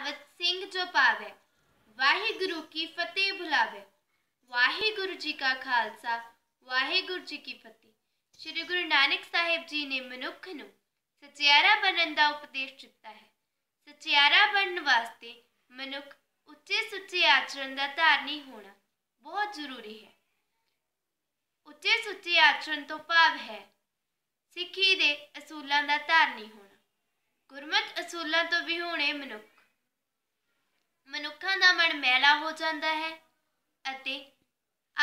ਕਹਾਵਤ ਸਿੰਘ ਜੋ ਪਾਵੇ ਵਾਹਿਗੁਰੂ ਕੀ ਫਤਿਹ ਬੁਲਾਵੇ ਵਾਹਿਗੁਰੂ ਜੀ ਕਾ ਖਾਲਸਾ ਵਾਹਿਗੁਰੂ ਜੀ ਕੀ ਫਤਿਹ ਸ੍ਰੀ ਗੁਰੂ ਨਾਨਕ ਸਾਹਿਬ ਜੀ ਨੇ ਮਨੁੱਖ ਨੂੰ ਸਚਿਆਰਾ ਬਣਨ ਦਾ ਉਪਦੇਸ਼ ਦਿੱਤਾ ਹੈ ਸਚਿਆਰਾ ਬਣਨ ਵਾਸਤੇ ਮਨੁੱਖ ਉੱਚੇ ਸੁੱਚੇ ਆਚਰਣ ਦਾ ਧਾਰਨੀ ਹੋਣਾ ਬਹੁਤ ਜ਼ਰੂਰੀ ਹੈ ਉੱਚੇ ਸੁੱਚੇ ਆਚਰਣ ਤੋਂ ਭਾਵ ਹੈ ਸਿੱਖੀ ਦੇ ਅਸੂਲਾਂ ਦਾ ਧਾਰਨੀ ਹੋਣਾ ਗੁਰਮਤ ਅਸੂਲਾਂ ਤੋਂ ਵਿਹੂਣੇ ਮਨੁੱਖ ਮਨੁੱਖਾਂ ਦਾ ਮਨ ਮੈਲਾ ਹੋ ਜਾਂਦਾ ਹੈ ਅਤੇ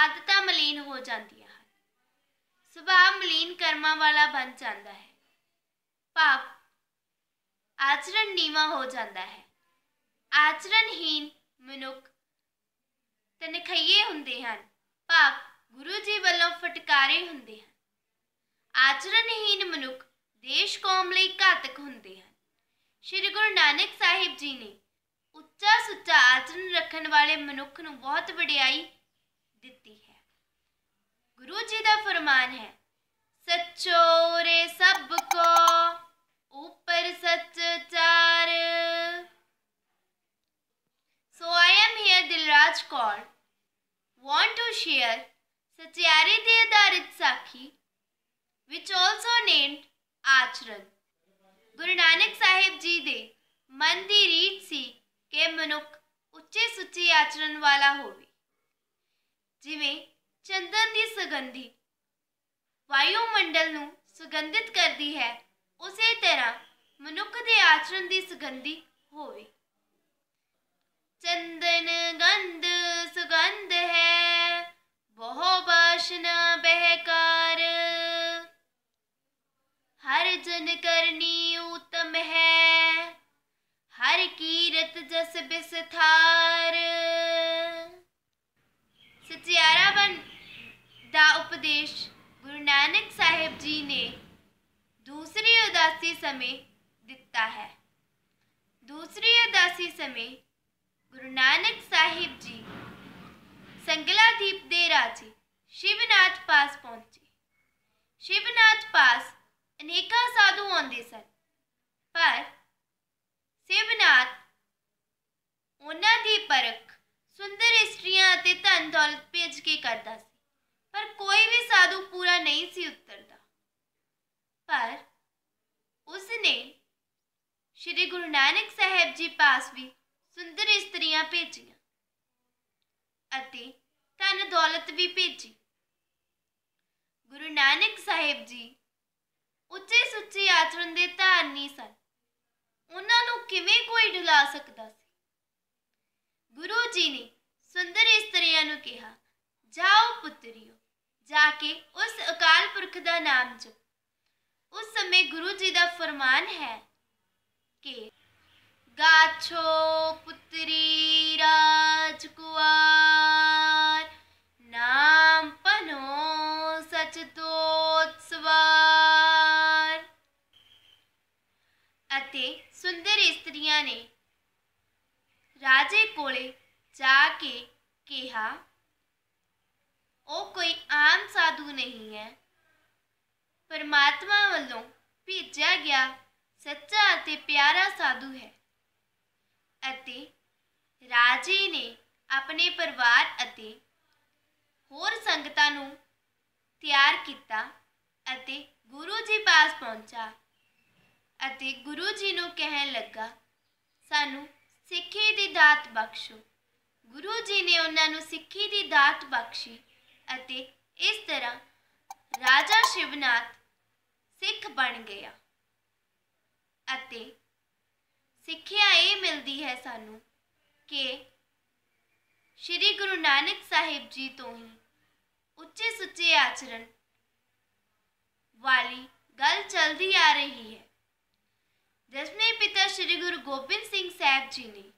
ਆਦਤਾਂ ਮਲੀਨ ਹੋ ਜਾਂਦੀਆਂ ਹਨ ਸੁਭਾਅ ਮਲੀਨ ਕਰਮਾਂ ਵਾਲਾ ਬਣ ਜਾਂਦਾ ਹੈ ਭਾਵ ਆਚਰਣ ਨੀਵਾ ਹੋ ਜਾਂਦਾ ਹੈ ਆਚਰਣਹੀਨ ਮਨੁੱਖ ਤਨਖਈਏ ਹੁੰਦੇ ਹਨ ਭਾਵ ਗੁਰੂ ਜੀ ਵੱਲੋਂ ਫਟਕਾਰੇ ਹੁੰਦੇ ਹਨ ਆਚਰਣਹੀਨ ਮਨੁੱਖ ਦੇਸ਼ ਕੌਮ ਲਈ ਘਾਤਕ ਹੁੰਦੇ ਹਨ ਸ੍ਰੀ ਗੁਰੂ ਨਾਨਕ ਸਾਹਿਬ ਜੀ ਨੇ ਸੱਚਾ ਸੱਚਾ ਆਚਰਨ ਰੱਖਣ ਵਾਲੇ ਮਨੁੱਖ ਨੂੰ ਬਹੁਤ ਵਡਿਆਈ ਦਿੱਤੀ ਹੈ ਗੁਰੂ ਜੀ ਦਾ ਫਰਮਾਨ ਹੈ ਸੱਚੋ ਰੇ ਸਭ ਕੋ ਉਪਰ ਸੱਚ ਚਾਰ so I am here Dilraj Kaur want to share ਸਚਿਆਰੀ ਦੇ ਆਧਾਰਿਤ ਸਾਖੀ ਵਿਚ ਆਲਸੋ ਨੇਮਡ ਆਚਰਨ ਗੁਰੂ ਨਾਨਕ ਸਾਹਿਬ ਜੀ ਦੇ ਮੰਦੀ ਰੀਤ ਸੀ ਇਹ ਮਨੁੱਖ ਉੱਚੇ ਸੁੱਚੇ ਆਚਰਣ ਵਾਲਾ ਹੋਵੇ ਜਿਵੇਂ ਚੰਦਨ ਦੀ ਸੁਗੰਧੀ ਵਾਯੂ ਮੰਡਲ ਨੂੰ ਸੁਗੰਧਿਤ ਕਰਦੀ ਹੈ ਉਸੇ ਤਰ੍ਹਾਂ ਮਨੁੱਖ ਦੇ ਆਚਰਣ ਦੀ ਸੁਗੰਧੀ ਹੋਵੇ ਚੰਦਨ ਗੰਧ ਸੁਗੰਧ ਅੰਮ੍ਰਿਤ ਜਸ ਬਿਸਥਾਰ ਸਤਿਆਰਾ ਬਨ ਦਾ ਉਪਦੇਸ਼ ਗੁਰੂ ਨਾਨਕ ਸਾਹਿਬ ਜੀ ਨੇ ਦੂਸਰੀ ਉਦਾਸੀ ਸਮੇ ਦਿੱਤਾ ਹੈ ਦੂਸਰੀ ਉਦਾਸੀ ਸਮੇ ਗੁਰੂ ਨਾਨਕ ਸਾਹਿਬ ਜੀ ਸੰਗਲਾ ਦੀਪ ਦੇ ਰਾਜੀ ਸ਼ਿਵਨਾਥ ਪਾਸ ਪਹੁੰਚੇ ਸ਼ਿਵਨਾਥ ਪਾਸ ਅਨੇਕਾਂ ਸਾਧੂ ਆਉਂਦੇ ਸਨ ਪਰ ਸ਼ਿਵਨਾਥ ਉਹਨਾਂ ਦੀ ਪਰਖ ਸੁੰਦਰ ਇਸਤਰੀਆਂ ਅਤੇ ਧਨ ਦੌਲਤ ਭੇਜ ਕੇ ਕਰਦਾ ਸੀ ਪਰ ਕੋਈ ਵੀ ਸਾਧੂ ਪੂਰਾ ਨਹੀਂ ਸੀ ਉਤਰਦਾ ਪਰ ਉਸ ਨੇ ਸ੍ਰੀ ਗੁਰੂ ਨਾਨਕ ਸਾਹਿਬ ਜੀ ਪਾਸ ਵੀ ਸੁੰਦਰ ਇਸਤਰੀਆਂ ਭੇਜੀਆਂ ਅਤੇ ਧਨ ਦੌਲਤ ਵੀ ਭੇਜੀ ਗੁਰੂ ਨਾਨਕ ਸਾਹਿਬ ਜੀ ਉੱਚੇ ਸੁੱਚੇ ਆਚਰਣ ਦੇ ਧਾਰਨੀ ਸਨ ਉਹਨਾਂ ਨੂੰ ਕਿਵੇਂ ਕੋਈ ਢੁਲਾ ਸਕਦਾ ਸੀ ਜੀ ਨੇ ਸੁੰਦਰ ਇਸਤਰੀਆਂ ਨੂੰ ਕਿਹਾ ਜਾਓ ਪੁੱਤਰੀਓ ਜਾ ਕੇ ਉਸ ਅਕਾਲ ਪੁਰਖ ਦਾ ਨਾਮ ਜਪੋ ਉਸ ਸਮੇਂ ਗੁਰੂ ਜੀ ਦਾ ਫਰਮਾਨ ਹੈ ਕਿ ਗਾਛੋ ਪੁੱਤਰੀ ਰਾਜ ਕੁਆਰ ਨਾਮ ਪਨੋ ਸਚ ਤੋਤ ਸਵਾਰ ਅਤੇ ਸੁੰਦਰ ਇਸਤਰੀਆਂ ਨੇ ਰਾਜੇ ਕੋਲੇ ਜਾ ਕੇ ਕਿਹਾ ਉਹ ਕੋਈ ਆਮ ਸਾਧੂ ਨਹੀਂ ਹੈ ਪਰਮਾਤਮਾ ਵੱਲੋਂ ਭੇਜਿਆ ਗਿਆ ਸੱਚਾ ਅਤੇ ਪਿਆਰਾ ਸਾਧੂ ਹੈ ਅਤੇ ਰਾਜੇ ਨੇ ਆਪਣੇ ਪਰਿਵਾਰ ਅਤੇ ਹੋਰ ਸੰਗਤਾਂ ਨੂੰ ਤਿਆਰ ਕੀਤਾ ਅਤੇ ਗੁਰੂ ਜੀ ਪਾਸ ਪਹੁੰਚਾ ਅਤੇ ਗੁਰੂ ਜੀ ਨੂੰ ਕਹਿਣ ਲੱਗਾ ਸਾਨੂੰ ਸਿੱਖੀ ਦੀ ਦਾਤ ਬਖਸ਼ੋ ਗੁਰੂ ਜੀ ਨੇ ਉਹਨਾਂ ਨੂੰ ਸਿੱਖੀ ਦੀ ਦਾਤ ਬਖਸ਼ੀ ਅਤੇ ਇਸ ਤਰ੍ਹਾਂ ਰਾਜਾ ਸ਼ਿਵਨਾਥ ਸਿੱਖ ਬਣ ਗਿਆ ਅਤੇ ਸਿੱਖਿਆ ਇਹ ਮਿਲਦੀ ਹੈ ਸਾਨੂੰ ਕਿ ਸ੍ਰੀ ਗੁਰੂ ਨਾਨਕ ਸਾਹਿਬ ਜੀ ਤੋਂ ਹੀ ਉੱਚੇ ਸੁੱਚੇ ਆਚਰਣ ਵਾਲੀ ਗੱਲ ਚੱਲਦੀ ਆ ਰਹੀ ਹੈ ਜਿਸਨੇ ਪਿਤਾ ਸ੍ਰੀ ਗੁਰੂ ਗੋਬਿੰਦ ਸਿੰਘ ਸਾਹਿਬ ਜੀ ਨੇ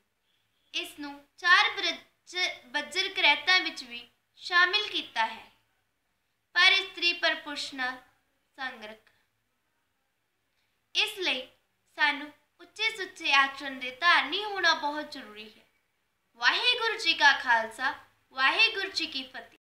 ਇਸ ਨੂੰ ਚਾਰ ਬ੍ਰਜ ਬੱਜਰ ਕਰੈਤਾਂ ਵਿੱਚ ਵੀ ਸ਼ਾਮਿਲ ਕੀਤਾ ਹੈ ਪਰ ਇਸਤਰੀ ਪਰ ਪੁਰਸ਼ ਨਾਲ ਇਸ ਲਈ ਸਾਨੂੰ ਉੱਚੇ ਸੁੱਚੇ ਆਚਰਣ ਦੇ ਧਾਰਨੀ ਹੋਣਾ ਬਹੁਤ ਜ਼ਰੂਰੀ ਹੈ ਵਾਹਿਗੁਰੂ ਜੀ ਕਾ ਖਾਲਸਾ ਵਾਹਿਗੁਰੂ ਜੀ ਕੀ ਫਤਿਹ